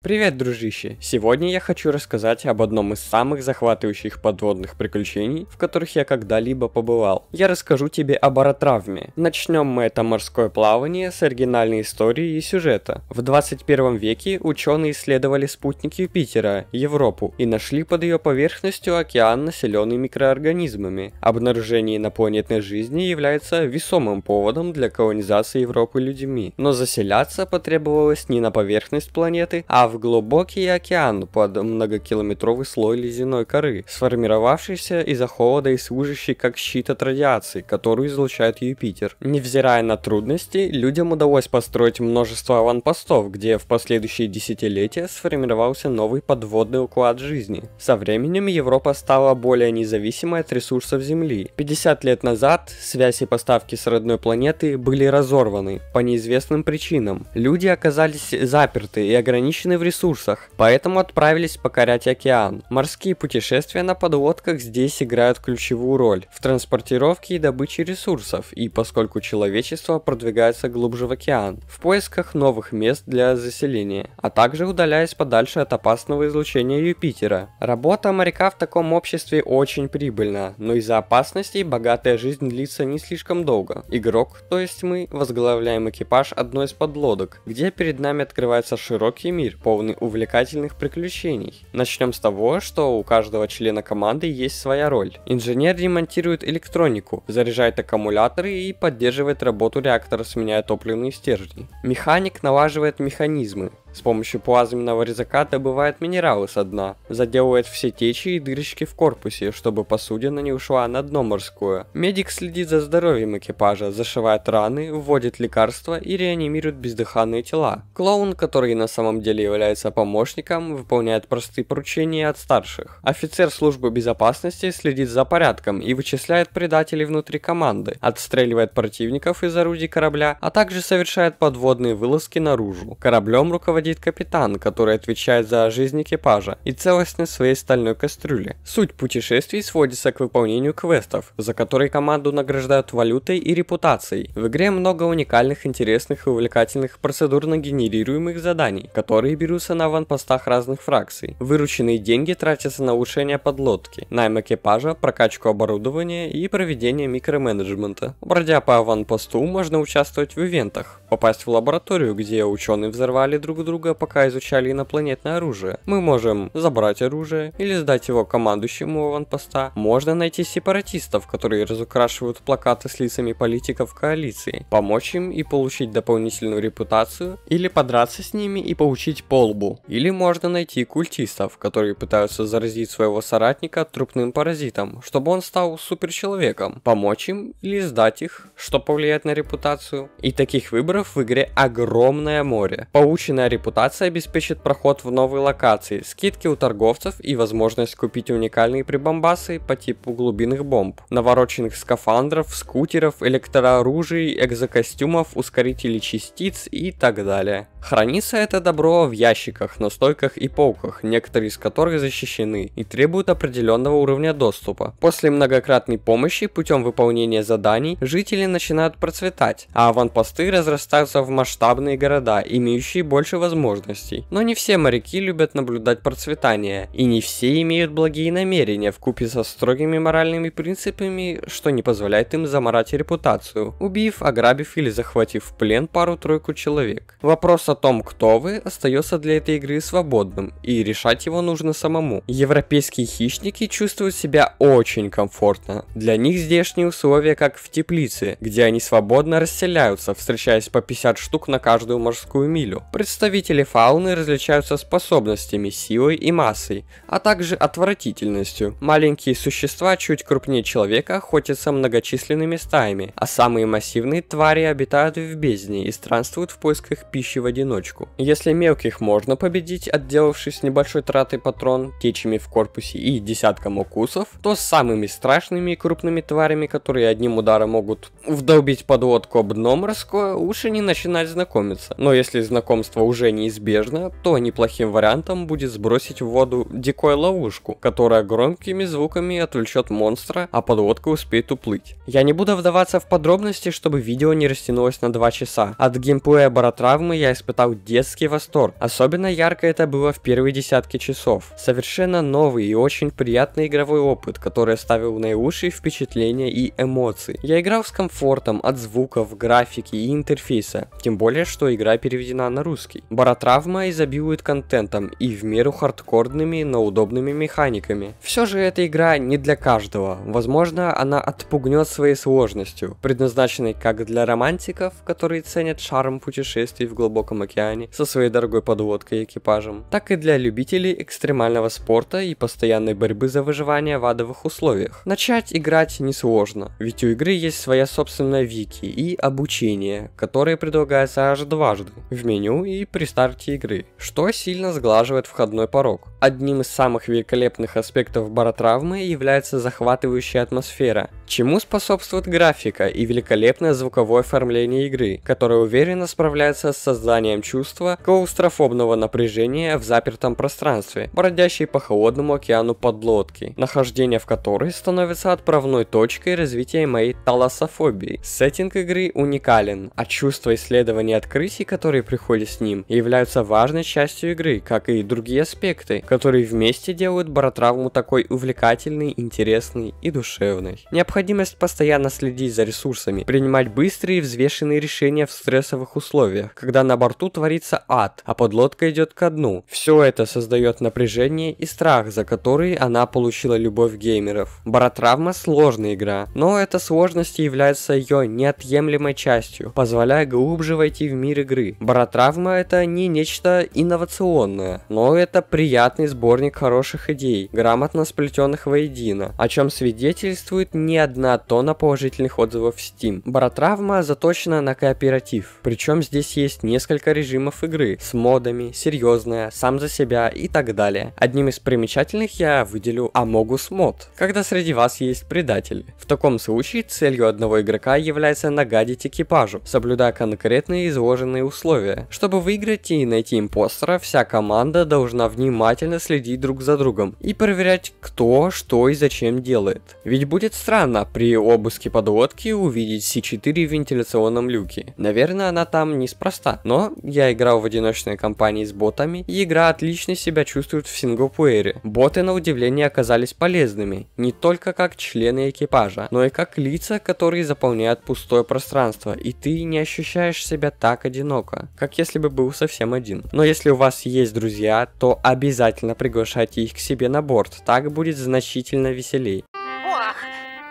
Привет, дружище! Сегодня я хочу рассказать об одном из самых захватывающих подводных приключений, в которых я когда-либо побывал. Я расскажу тебе об аэротравме. Начнем мы это морское плавание с оригинальной истории и сюжета. В 21 веке ученые исследовали спутник Юпитера, Европу, и нашли под ее поверхностью океан, населенный микроорганизмами. Обнаружение инопланетной жизни является весомым поводом для колонизации Европы людьми, но заселяться потребовалось не на поверхность планеты, а в глубокий океан под многокилометровый слой ледяной коры, сформировавшийся из-за холода и служащий как щит от радиации, которую излучает Юпитер. Невзирая на трудности, людям удалось построить множество аванпостов, где в последующие десятилетия сформировался новый подводный уклад жизни. Со временем Европа стала более независимой от ресурсов Земли. 50 лет назад связи поставки с родной планеты были разорваны по неизвестным причинам. Люди оказались заперты и ограничены в ресурсах, поэтому отправились покорять океан. Морские путешествия на подводках здесь играют ключевую роль в транспортировке и добыче ресурсов, и поскольку человечество продвигается глубже в океан, в поисках новых мест для заселения, а также удаляясь подальше от опасного излучения Юпитера. Работа моряка в таком обществе очень прибыльна, но из-за опасностей богатая жизнь длится не слишком долго. Игрок, то есть мы, возглавляем экипаж одной из подлодок, где перед нами открывается широкий мир, полный увлекательных приключений. Начнем с того, что у каждого члена команды есть своя роль. Инженер ремонтирует электронику, заряжает аккумуляторы и поддерживает работу реактора, сменяя топливные стержни. Механик налаживает механизмы, с помощью плазменного резака добывает минералы со дна, заделывает все течи и дырочки в корпусе, чтобы посудина не ушла на дно морское. Медик следит за здоровьем экипажа, зашивает раны, вводит лекарства и реанимирует бездыханные тела. Клоун, который на самом деле является помощником, выполняет простые поручения от старших. Офицер службы безопасности следит за порядком и вычисляет предателей внутри команды, отстреливает противников из орудий корабля, а также совершает подводные вылазки наружу. Кораблем руководит руководит капитан, который отвечает за жизнь экипажа и целостность своей стальной кастрюли. Суть путешествий сводится к выполнению квестов, за которые команду награждают валютой и репутацией. В игре много уникальных, интересных и увлекательных процедурно генерируемых заданий, которые берутся на аванпостах разных фракций. Вырученные деньги тратятся на улучшение подлодки, найм экипажа, прокачку оборудования и проведение микроменеджмента. Бродя по аванпосту, можно участвовать в ивентах, попасть в лабораторию, где ученые взорвали друг друга друга, пока изучали инопланетное оружие. Мы можем забрать оружие или сдать его командующему аванпоста. Можно найти сепаратистов, которые разукрашивают плакаты с лицами политиков коалиции, помочь им и получить дополнительную репутацию, или подраться с ними и получить полбу. Или можно найти культистов, которые пытаются заразить своего соратника трупным паразитом, чтобы он стал суперчеловеком, помочь им или сдать их, что повлияет на репутацию. И таких выборов в игре огромное море. Полученная репутация репутация обеспечит проход в новые локации, скидки у торговцев и возможность купить уникальные прибамбасы по типу глубинных бомб, навороченных скафандров, скутеров, электрооружий, экзокостюмов, ускорителей частиц и так далее. Хранится это добро в ящиках, настойках и полках, некоторые из которых защищены и требуют определенного уровня доступа. После многократной помощи путем выполнения заданий жители начинают процветать, а аванпосты разрастаются в масштабные города, имеющие больше возможностей. Но не все моряки любят наблюдать процветание, и не все имеют благие намерения в купе со строгими моральными принципами, что не позволяет им заморать репутацию, убив, ограбив или захватив в плен пару-тройку человек. Вопрос о том, кто вы, остается для этой игры свободным, и решать его нужно самому. Европейские хищники чувствуют себя очень комфортно. Для них здешние условия как в теплице, где они свободно расселяются, встречаясь по 50 штук на каждую морскую милю. Представители фауны различаются способностями, силой и массой, а также отвратительностью. Маленькие существа чуть крупнее человека охотятся многочисленными стаями, а самые массивные твари обитают в бездне и странствуют в поисках пищи в одиночку. Если мелких можно победить, отделавшись небольшой тратой патрон, течами в корпусе и десятком укусов, то с самыми страшными и крупными тварями, которые одним ударом могут вдолбить подводку об дно морское, лучше не начинать знакомиться. Но если знакомство уже неизбежно, то неплохим вариантом будет сбросить в воду дикой ловушку, которая громкими звуками отвлечет монстра, а подводка успеет уплыть. Я не буду вдаваться в подробности, чтобы видео не растянулось на 2 часа. От геймплея баротравмы я использую испытал детский восторг. Особенно ярко это было в первые десятки часов. Совершенно новый и очень приятный игровой опыт, который оставил наилучшие впечатления и эмоции. Я играл с комфортом от звуков, графики и интерфейса, тем более, что игра переведена на русский. Баротравма изобилует контентом и в меру хардкорными, но удобными механиками. Все же эта игра не для каждого, возможно, она отпугнет своей сложностью, предназначенной как для романтиков, которые ценят шарм путешествий в глубоком Тихом океане со своей дорогой подводкой и экипажем, так и для любителей экстремального спорта и постоянной борьбы за выживание в адовых условиях. Начать играть несложно, ведь у игры есть своя собственная вики и обучение, которое предлагается аж дважды в меню и при старте игры, что сильно сглаживает входной порог. Одним из самых великолепных аспектов баротравмы является захватывающая атмосфера, Чему способствует графика и великолепное звуковое оформление игры, которое уверенно справляется с созданием чувства клаустрофобного напряжения в запертом пространстве, бродящей по холодному океану подлодки, нахождение в которой становится отправной точкой развития моей таласофобии. Сеттинг игры уникален, а чувство исследования и открытий, которые приходят с ним, являются важной частью игры, как и другие аспекты, которые вместе делают баротравму такой увлекательной, интересной и душевной. Необходимо необходимость постоянно следить за ресурсами, принимать быстрые и взвешенные решения в стрессовых условиях, когда на борту творится ад, а подлодка идет ко дну. Все это создает напряжение и страх, за который она получила любовь геймеров. Баротравма сложная игра, но эта сложность является ее неотъемлемой частью, позволяя глубже войти в мир игры. Баротравма это не нечто инновационное, но это приятный сборник хороших идей, грамотно сплетенных воедино, о чем свидетельствует не одна тонна положительных отзывов в Steam. Баротравма заточена на кооператив, причем здесь есть несколько режимов игры с модами, серьезная, сам за себя и так далее. Одним из примечательных я выделю Амогус мод, когда среди вас есть предатель, В таком случае целью одного игрока является нагадить экипажу, соблюдая конкретные изложенные условия. Чтобы выиграть и найти импостера, вся команда должна внимательно следить друг за другом и проверять, кто, что и зачем делает. Ведь будет странно, она при обыске подлодки увидит C4 в вентиляционном люке. Наверное, она там неспроста, но я играл в одиночной компании с ботами, и игра отлично себя чувствует в синглплеере. Боты, на удивление, оказались полезными, не только как члены экипажа, но и как лица, которые заполняют пустое пространство, и ты не ощущаешь себя так одиноко, как если бы был совсем один. Но если у вас есть друзья, то обязательно приглашайте их к себе на борт, так будет значительно веселей.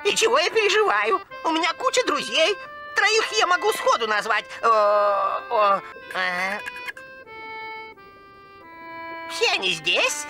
И чего я переживаю? У меня куча друзей. Троих я могу сходу назвать. Э, э. Все они здесь?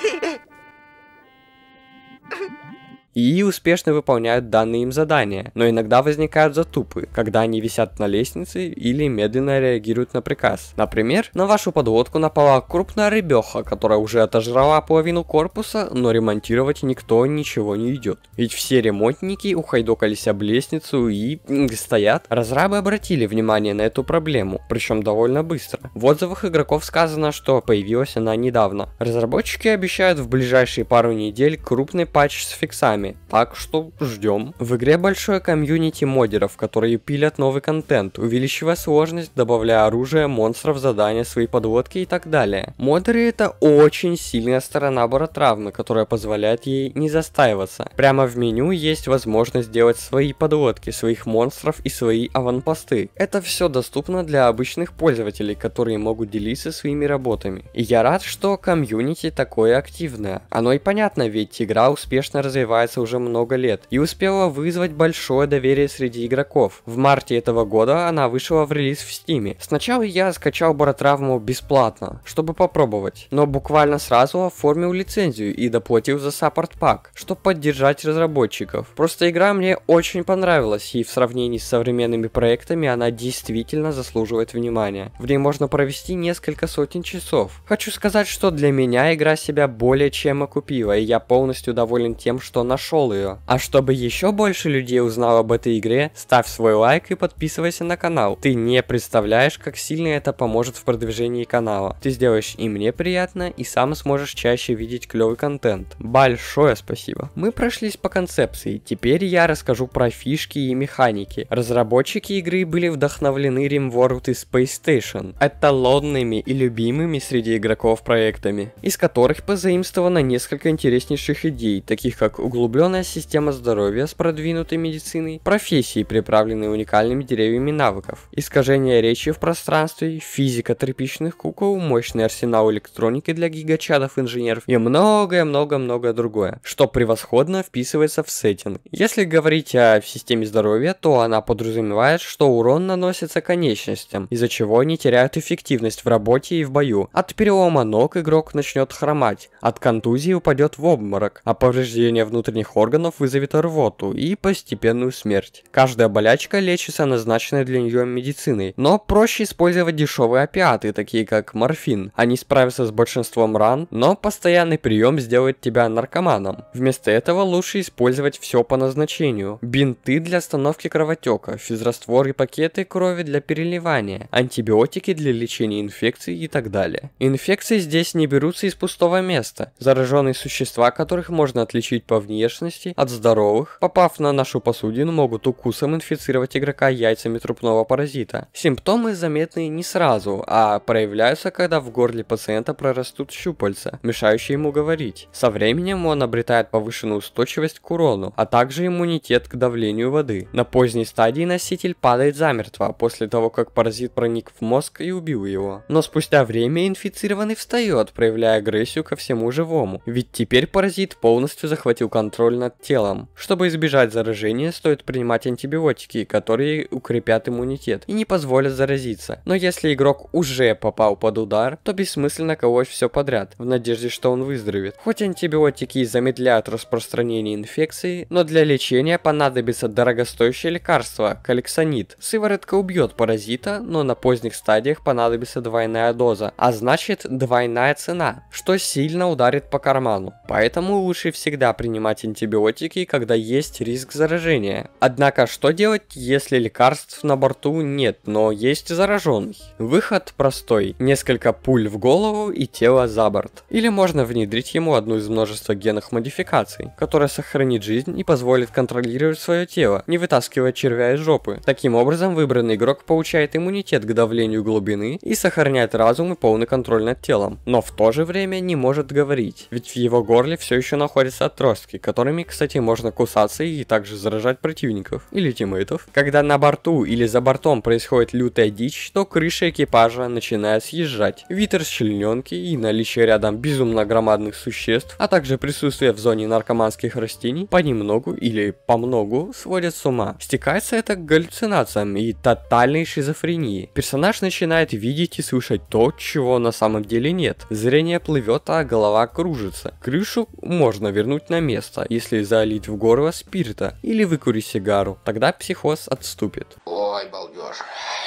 и успешно выполняют данные им задания, но иногда возникают затупы, когда они висят на лестнице или медленно реагируют на приказ. Например, на вашу подводку напала крупная рыбеха, которая уже отожрала половину корпуса, но ремонтировать никто ничего не идет. Ведь все ремонтники ухайдокались об лестницу и стоят. Разрабы обратили внимание на эту проблему, причем довольно быстро. В отзывах игроков сказано, что появилась она недавно. Разработчики обещают в ближайшие пару недель крупный патч с фиксами, игроками. Так что ждем. В игре большое комьюнити модеров, которые пилят новый контент, увеличивая сложность, добавляя оружие, монстров, задания, свои подводки и так далее. Модеры это очень сильная сторона Боротравмы, которая позволяет ей не застаиваться. Прямо в меню есть возможность делать свои подводки, своих монстров и свои аванпосты. Это все доступно для обычных пользователей, которые могут делиться своими работами. И я рад, что комьюнити такое активное. Оно и понятно, ведь игра успешно развивается продавался уже много лет и успела вызвать большое доверие среди игроков. В марте этого года она вышла в релиз в Steam. Сначала я скачал Баротравму бесплатно, чтобы попробовать, но буквально сразу оформил лицензию и доплатил за саппорт пак, чтобы поддержать разработчиков. Просто игра мне очень понравилась и в сравнении с современными проектами она действительно заслуживает внимания. В ней можно провести несколько сотен часов. Хочу сказать, что для меня игра себя более чем окупила и я полностью доволен тем, что нашел нашел ее. А чтобы еще больше людей узнал об этой игре, ставь свой лайк и подписывайся на канал. Ты не представляешь, как сильно это поможет в продвижении канала. Ты сделаешь и мне приятно, и сам сможешь чаще видеть клевый контент. Большое спасибо. Мы прошлись по концепции, теперь я расскажу про фишки и механики. Разработчики игры были вдохновлены RimWorld и Space Station, эталонными и любимыми среди игроков проектами, из которых позаимствовано несколько интереснейших идей, таких как углубление углубленная система здоровья с продвинутой медициной, профессии, приправленные уникальными деревьями навыков, искажение речи в пространстве, физика тряпичных кукол, мощный арсенал электроники для гигачадов-инженеров и многое-много-многое другое, что превосходно вписывается в сеттинг. Если говорить о системе здоровья, то она подразумевает, что урон наносится конечностям, из-за чего они теряют эффективность в работе и в бою. От перелома ног игрок начнет хромать, от контузии упадет в обморок, а повреждения внутренних внутренних органов вызовет рвоту и постепенную смерть. Каждая болячка лечится назначенной для нее медициной, но проще использовать дешевые опиаты, такие как морфин. Они справятся с большинством ран, но постоянный прием сделает тебя наркоманом. Вместо этого лучше использовать все по назначению. Бинты для остановки кровотека, физраствор и пакеты крови для переливания, антибиотики для лечения инфекций и так далее. Инфекции здесь не берутся из пустого места. Зараженные существа, которых можно отличить по внешности, внешности от здоровых, попав на нашу посудину, могут укусом инфицировать игрока яйцами трупного паразита. Симптомы заметны не сразу, а проявляются, когда в горле пациента прорастут щупальца, мешающие ему говорить. Со временем он обретает повышенную устойчивость к урону, а также иммунитет к давлению воды. На поздней стадии носитель падает замертво после того, как паразит проник в мозг и убил его. Но спустя время инфицированный встает, проявляя агрессию ко всему живому, ведь теперь паразит полностью захватил контроль контроль над телом. Чтобы избежать заражения, стоит принимать антибиотики, которые укрепят иммунитет и не позволят заразиться. Но если игрок уже попал под удар, то бессмысленно колоть все подряд, в надежде, что он выздоровеет. Хоть антибиотики и замедляют распространение инфекции, но для лечения понадобится дорогостоящее лекарство – коллексонит. Сыворотка убьет паразита, но на поздних стадиях понадобится двойная доза, а значит двойная цена, что сильно ударит по карману. Поэтому лучше всегда принимать антибиотики, когда есть риск заражения. Однако, что делать, если лекарств на борту нет, но есть зараженный? Выход простой. Несколько пуль в голову и тело за борт. Или можно внедрить ему одну из множества генных модификаций, которая сохранит жизнь и позволит контролировать свое тело, не вытаскивая червя из жопы. Таким образом, выбранный игрок получает иммунитет к давлению глубины и сохраняет разум и полный контроль над телом, но в то же время не может говорить, ведь в его горле все еще находятся отростки, которые которыми, кстати, можно кусаться и также заражать противников или тиммейтов. Когда на борту или за бортом происходит лютая дичь, то крыша экипажа начинает съезжать. Вид расчлененки и наличие рядом безумно громадных существ, а также присутствие в зоне наркоманских растений, понемногу или помногу сводят с ума. Стекается это к галлюцинациям и тотальной шизофрении. Персонаж начинает видеть и слышать то, чего на самом деле нет. Зрение плывет, а голова кружится. Крышу можно вернуть на место, если залить в горло спирта или выкурить сигару, тогда психоз отступит. Давай балдеж.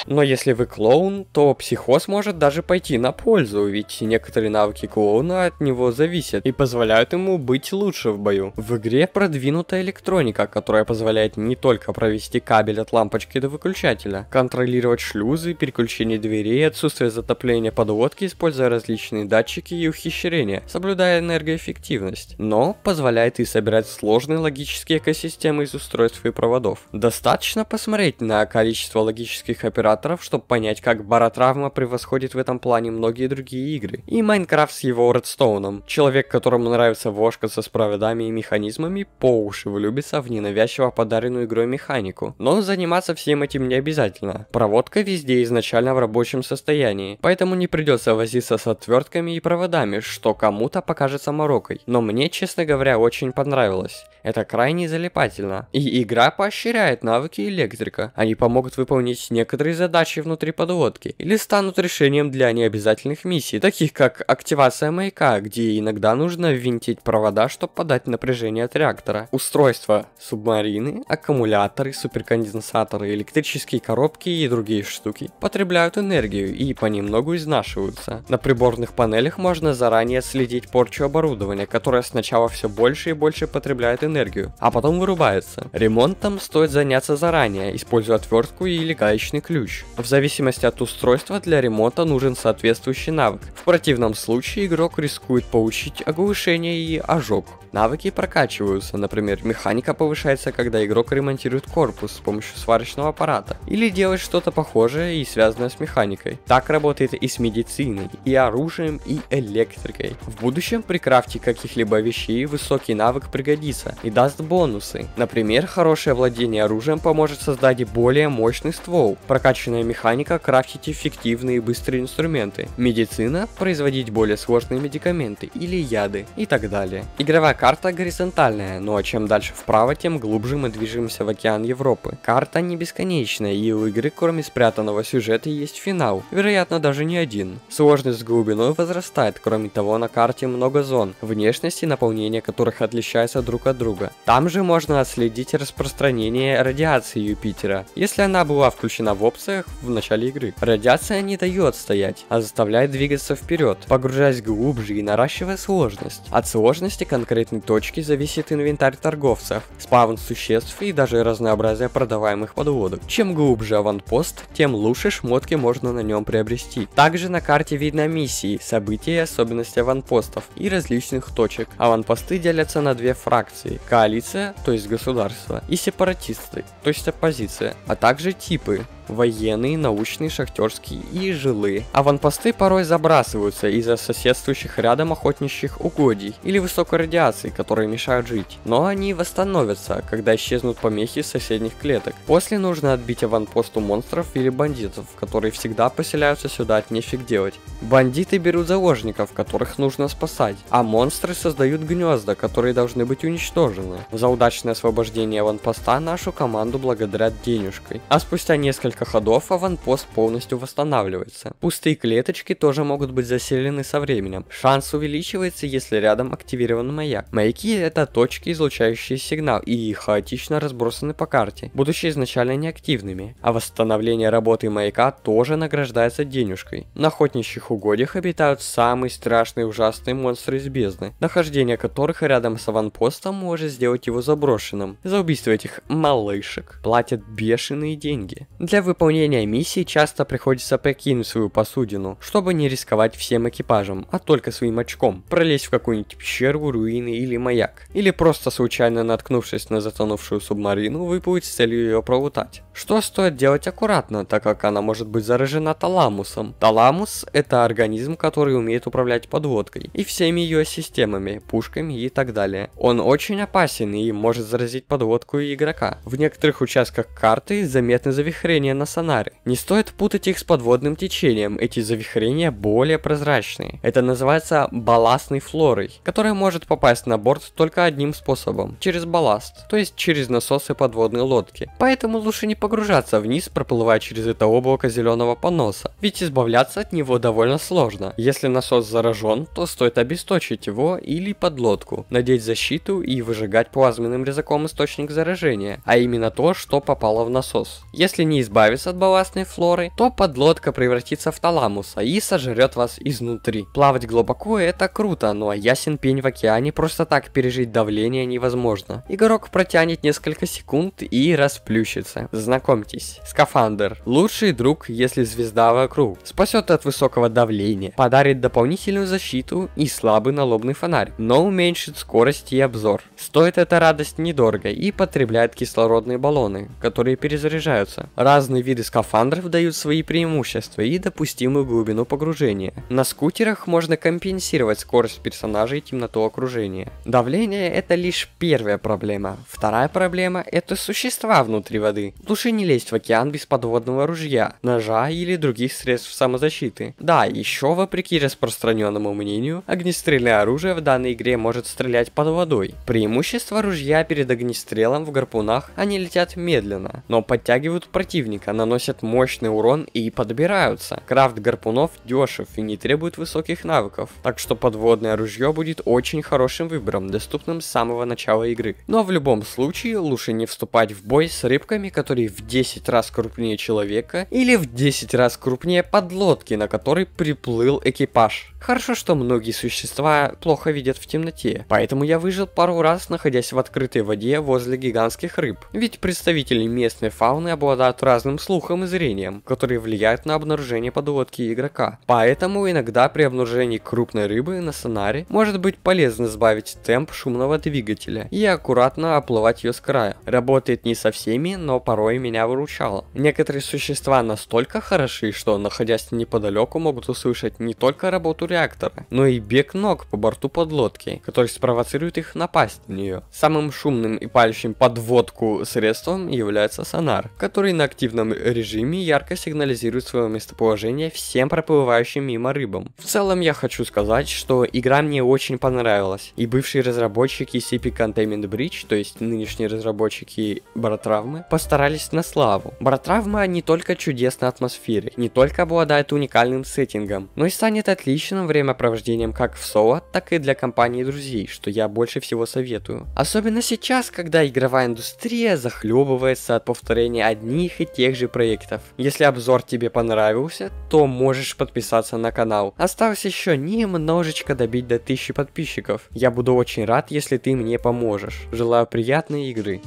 Но если вы клоун, то психоз может даже пойти на пользу, ведь некоторые навыки клоуна от него зависят и позволяют ему быть лучше в бою. В игре продвинутая электроника, которая позволяет не только провести кабель от лампочки до выключателя, контролировать шлюзы, переключение дверей, отсутствие затопления подводки, используя различные датчики и ухищрения, соблюдая энергоэффективность, но позволяет и собирать сложные логические экосистемы из устройств и проводов. Достаточно посмотреть на количество количество логических операторов, чтобы понять, как Баратравма превосходит в этом плане многие другие игры. И Майнкрафт с его Редстоуном. Человек, которому нравится вошкаться со справедами и механизмами, по уши влюбится в ненавязчиво подаренную игрой механику. Но заниматься всем этим не обязательно. Проводка везде изначально в рабочем состоянии, поэтому не придется возиться с отвертками и проводами, что кому-то покажется морокой. Но мне, честно говоря, очень понравилось. Это крайне залипательно. И игра поощряет навыки электрика. Они помогут помогут выполнить некоторые задачи внутри подводки или станут решением для необязательных миссий, таких как активация маяка, где иногда нужно ввинтить провода, чтобы подать напряжение от реактора, устройства субмарины, аккумуляторы, суперконденсаторы, электрические коробки и другие штуки потребляют энергию и понемногу изнашиваются. На приборных панелях можно заранее следить порчу оборудования, которое сначала все больше и больше потребляет энергию, а потом вырубается. Ремонтом стоит заняться заранее, используя отвертку рукоятку или гаечный ключ. В зависимости от устройства для ремонта нужен соответствующий навык. В противном случае игрок рискует получить оглушение и ожог. Навыки прокачиваются, например, механика повышается, когда игрок ремонтирует корпус с помощью сварочного аппарата, или делает что-то похожее и связанное с механикой. Так работает и с медициной, и оружием, и электрикой. В будущем при крафте каких-либо вещей высокий навык пригодится и даст бонусы. Например, хорошее владение оружием поможет создать более мощный мощный ствол, прокачанная механика крафтить эффективные и быстрые инструменты, медицина – производить более сложные медикаменты или яды и так далее. Игровая карта горизонтальная, но ну а чем дальше вправо, тем глубже мы движемся в океан Европы. Карта не бесконечная, и у игры кроме спрятанного сюжета есть финал, вероятно даже не один. Сложность с глубиной возрастает, кроме того на карте много зон, внешности наполнение которых отличаются друг от друга. Там же можно отследить распространение радиации Юпитера. Если она она была включена в опциях в начале игры. Радиация не дает стоять, а заставляет двигаться вперед, погружаясь глубже и наращивая сложность. От сложности конкретной точки зависит инвентарь торговцев, спавн существ и даже разнообразие продаваемых подводок. Чем глубже аванпост, тем лучше шмотки можно на нем приобрести. Также на карте видно миссии, события и особенности аванпостов и различных точек. Аванпосты делятся на две фракции – коалиция, то есть государство, и сепаратисты, то есть оппозиция, а также также типы военные, научные, шахтерский и жилы. Аванпосты порой забрасываются из-за соседствующих рядом охотничьих угодий или высокой радиации, которые мешают жить. Но они восстановятся, когда исчезнут помехи соседних клеток. После нужно отбить аванпост у монстров или бандитов, которые всегда поселяются сюда от нефиг делать. Бандиты берут заложников, которых нужно спасать, а монстры создают гнезда, которые должны быть уничтожены. За удачное освобождение аванпоста нашу команду благодарят денежкой. А спустя несколько несколько ходов аванпост полностью восстанавливается. Пустые клеточки тоже могут быть заселены со временем. Шанс увеличивается, если рядом активирован маяк. Маяки это точки, излучающие сигнал и хаотично разбросаны по карте, будучи изначально неактивными. А восстановление работы маяка тоже награждается денежкой. На охотничьих угодьях обитают самые страшные и ужасные монстры из бездны, нахождение которых рядом с аванпостом может сделать его заброшенным. За убийство этих малышек платят бешеные деньги. Для для выполнения миссий часто приходится прикинуть свою посудину, чтобы не рисковать всем экипажем, а только своим очком, пролезть в какую-нибудь пещеру, руины или маяк, или просто случайно наткнувшись на затонувшую субмарину, выплыть с целью ее пролутать. Что стоит делать аккуратно, так как она может быть заражена таламусом. Таламус – это организм, который умеет управлять подводкой и всеми ее системами, пушками и так далее. Он очень опасен и может заразить подводку и игрока. В некоторых участках карты заметны завихрения завихрения на сонаре. Не стоит путать их с подводным течением, эти завихрения более прозрачные. Это называется балластной флорой, которая может попасть на борт только одним способом, через балласт, то есть через насосы подводной лодки. Поэтому лучше не погружаться вниз, проплывая через это облако зеленого поноса, ведь избавляться от него довольно сложно. Если насос заражен, то стоит обесточить его или подлодку, надеть защиту и выжигать плазменным резаком источник заражения, а именно то, что попало в насос. Если не избавиться избавиться от балластной флоры, то подлодка превратится в таламуса и сожрет вас изнутри. Плавать глубоко это круто, но ну а ясен пень в океане просто так пережить давление невозможно. Игрок протянет несколько секунд и расплющится. Знакомьтесь, скафандр. Лучший друг, если звезда вокруг. Спасет от высокого давления, подарит дополнительную защиту и слабый налобный фонарь, но уменьшит скорость и обзор. Стоит эта радость недорого и потребляет кислородные баллоны, которые перезаряжаются. Разные разные виды скафандров дают свои преимущества и допустимую глубину погружения. На скутерах можно компенсировать скорость персонажа и темноту окружения. Давление – это лишь первая проблема. Вторая проблема – это существа внутри воды. Лучше не лезть в океан без подводного ружья, ножа или других средств самозащиты. Да, еще вопреки распространенному мнению, огнестрельное оружие в данной игре может стрелять под водой. Преимущество ружья перед огнестрелом в гарпунах они летят медленно, но подтягивают противника быстренько наносят мощный урон и подбираются. Крафт гарпунов дешев и не требует высоких навыков, так что подводное ружье будет очень хорошим выбором, доступным с самого начала игры. Но в любом случае лучше не вступать в бой с рыбками, которые в 10 раз крупнее человека или в 10 раз крупнее подлодки, на которой приплыл экипаж. Хорошо, что многие существа плохо видят в темноте, поэтому я выжил пару раз, находясь в открытой воде возле гигантских рыб, ведь представители местной фауны обладают разным слухом и зрением, которые влияют на обнаружение подводки игрока. Поэтому иногда при обнаружении крупной рыбы на сонаре может быть полезно сбавить темп шумного двигателя и аккуратно оплывать ее с края. Работает не со всеми, но порой меня выручало. Некоторые существа настолько хороши, что находясь неподалеку могут услышать не только работу реактора, но ну и бег ног по борту подлодки, который спровоцирует их напасть на нее. Самым шумным и палящим подводку средством является сонар, который на активном режиме ярко сигнализирует свое местоположение всем проплывающим мимо рыбам. В целом я хочу сказать, что игра мне очень понравилась, и бывшие разработчики CP Containment Bridge, то есть нынешние разработчики Баротравмы, постарались на славу. Баротравма не только чудесна атмосферой, не только обладает уникальным сеттингом, но и станет отличным отличным времяпровождением как в соло, так и для компании друзей, что я больше всего советую. Особенно сейчас, когда игровая индустрия захлебывается от повторения одних и тех же проектов. Если обзор тебе понравился, то можешь подписаться на канал. Осталось еще немножечко добить до 1000 подписчиков. Я буду очень рад, если ты мне поможешь. Желаю приятной игры.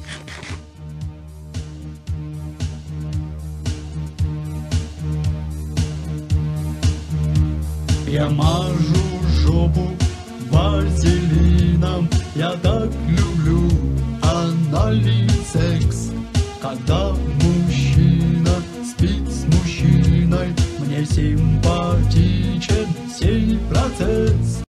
Я мажу жопу вазелином Я так люблю анальный секс Когда мужчина спит с мужчиной Мне симпатичен сей процесс